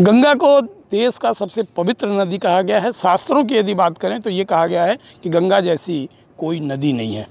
गंगा को देश का सबसे पवित्र नदी कहा गया है शास्त्रों की यदि बात करें तो ये कहा गया है कि गंगा जैसी कोई नदी नहीं है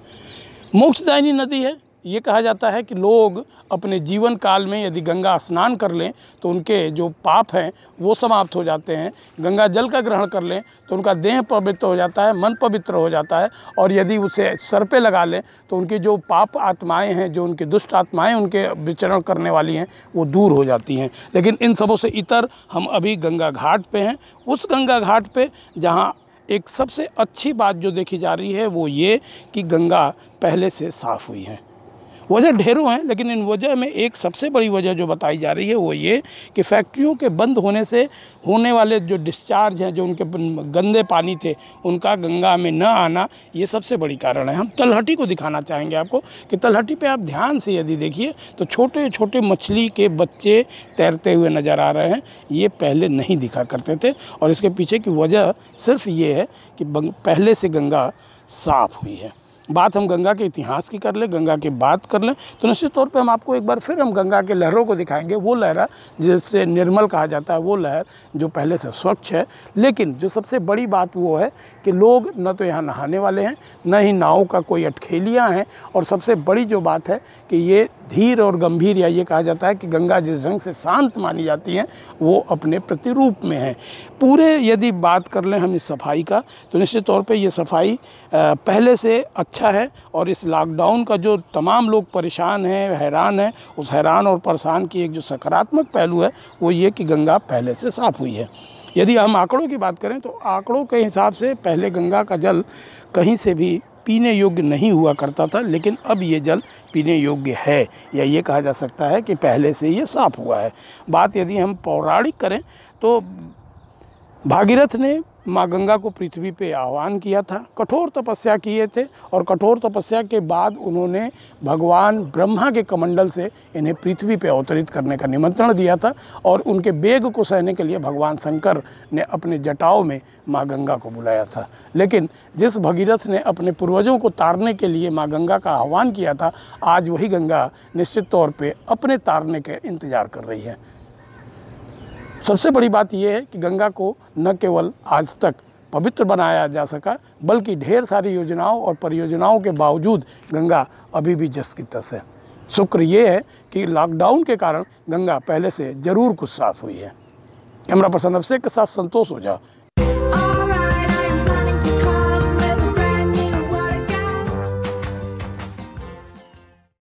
मोक्षदायिनी नदी है ये कहा जाता है कि लोग अपने जीवन काल में यदि गंगा स्नान कर लें तो उनके जो पाप हैं वो समाप्त हो जाते हैं गंगा जल का ग्रहण कर लें तो उनका देह पवित्र हो जाता है मन पवित्र हो जाता है और यदि उसे सर पे लगा लें तो उनकी जो पाप आत्माएं हैं जो उनकी दुष्ट आत्माएं उनके विचरण करने वाली हैं वो दूर हो जाती हैं लेकिन इन सबों से इतर हम अभी गंगा घाट पर हैं उस गंगा घाट पर जहाँ एक सबसे अच्छी बात जो देखी जा रही है वो ये कि गंगा पहले से साफ़ हुई है वजह ढेरों हैं लेकिन इन वजह में एक सबसे बड़ी वजह जो बताई जा रही है वो ये कि फैक्ट्रियों के बंद होने से होने वाले जो डिस्चार्ज हैं जो उनके गंदे पानी थे उनका गंगा में न आना ये सबसे बड़ी कारण है हम तलहटी को दिखाना चाहेंगे आपको कि तलहटी पर आप ध्यान से यदि देखिए तो छोटे छोटे मछली के बच्चे तैरते हुए नज़र आ रहे हैं ये पहले नहीं दिखा करते थे और इसके पीछे की वजह सिर्फ ये है कि पहले से गंगा साफ हुई है बात हम गंगा के इतिहास की कर लें गंगा की बात कर लें तो निश्चित तौर पे हम आपको एक बार फिर हम गंगा के लहरों को दिखाएंगे वो लहरा जिससे निर्मल कहा जाता है वो लहर जो पहले से स्वच्छ है लेकिन जो सबसे बड़ी बात वो है कि लोग न तो यहाँ नहाने वाले हैं न ही नाव का कोई अटखेलियाँ हैं और सबसे बड़ी जो बात है कि ये धीर और गंभीर या ये कहा जाता है कि गंगा जिस ढंग से शांत मानी जाती हैं वो अपने प्रतिरूप में है पूरे यदि बात कर लें हम इस सफाई का तो निश्चित तौर पर यह सफाई पहले से अच्छा अच्छा है और इस लॉकडाउन का जो तमाम लोग परेशान हैं हैरान हैं उस हैरान और परेशान की एक जो सकारात्मक पहलू है वो ये कि गंगा पहले से साफ़ हुई है यदि हम आंकड़ों की बात करें तो आंकड़ों के हिसाब से पहले गंगा का जल कहीं से भी पीने योग्य नहीं हुआ करता था लेकिन अब ये जल पीने योग्य है या ये कहा जा सकता है कि पहले से ये साफ़ हुआ है बात यदि हम पौराणिक करें तो भागीरथ ने माँ गंगा को पृथ्वी पे आह्वान किया था कठोर तपस्या किए थे और कठोर तपस्या के बाद उन्होंने भगवान ब्रह्मा के कमंडल से इन्हें पृथ्वी पे अवतरित करने का निमंत्रण दिया था और उनके बेग को सहने के लिए भगवान शंकर ने अपने जटाओं में माँ गंगा को बुलाया था लेकिन जिस भगीरथ ने अपने पूर्वजों को तारने के लिए माँ गंगा का आह्वान किया था आज वही गंगा निश्चित तौर पर अपने तारने के इंतज़ार कर रही है सबसे बड़ी बात यह है कि गंगा को न केवल आज तक पवित्र बनाया जा सका बल्कि ढेर सारी योजनाओं और परियोजनाओं के बावजूद गंगा अभी भी जस की तस है शुक्र ये है कि लॉकडाउन के कारण गंगा पहले से ज़रूर कुछ साफ हुई है कैमरा पर्सन अभिषेक के साथ संतोष ओझा